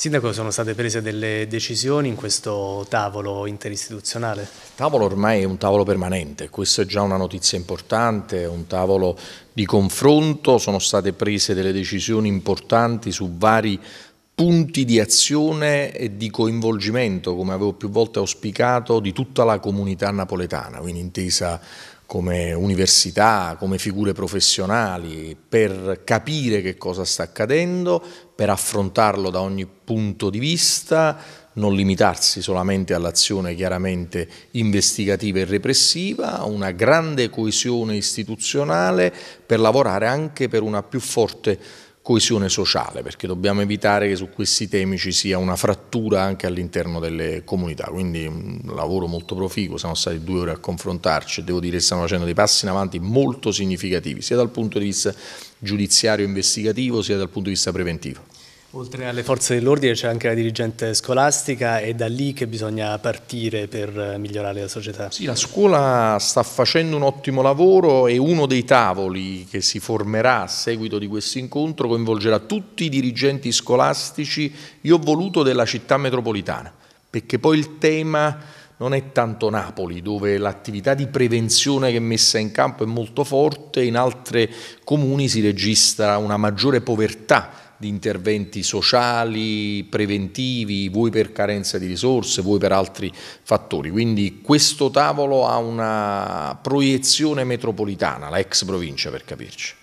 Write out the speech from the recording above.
Sindaco, sono state prese delle decisioni in questo tavolo interistituzionale? Il tavolo ormai è un tavolo permanente, questa è già una notizia importante, è un tavolo di confronto, sono state prese delle decisioni importanti su vari punti di azione e di coinvolgimento, come avevo più volte auspicato, di tutta la comunità napoletana, quindi intesa come università, come figure professionali, per capire che cosa sta accadendo, per affrontarlo da ogni punto di vista, non limitarsi solamente all'azione chiaramente investigativa e repressiva, una grande coesione istituzionale per lavorare anche per una più forte coesione sociale, perché dobbiamo evitare che su questi temi ci sia una frattura anche all'interno delle comunità, quindi un mm, lavoro molto proficuo, siamo stati due ore a confrontarci e devo dire che stiamo facendo dei passi in avanti molto significativi, sia dal punto di vista giudiziario investigativo sia dal punto di vista preventivo. Oltre alle forze dell'ordine c'è anche la dirigente scolastica, è da lì che bisogna partire per eh, migliorare la società. Sì, la scuola sta facendo un ottimo lavoro e uno dei tavoli che si formerà a seguito di questo incontro coinvolgerà tutti i dirigenti scolastici, io ho voluto, della città metropolitana, perché poi il tema non è tanto Napoli, dove l'attività di prevenzione che è messa in campo è molto forte, in altri comuni si registra una maggiore povertà di interventi sociali, preventivi, vuoi per carenza di risorse, vuoi per altri fattori. Quindi questo tavolo ha una proiezione metropolitana, la ex provincia per capirci.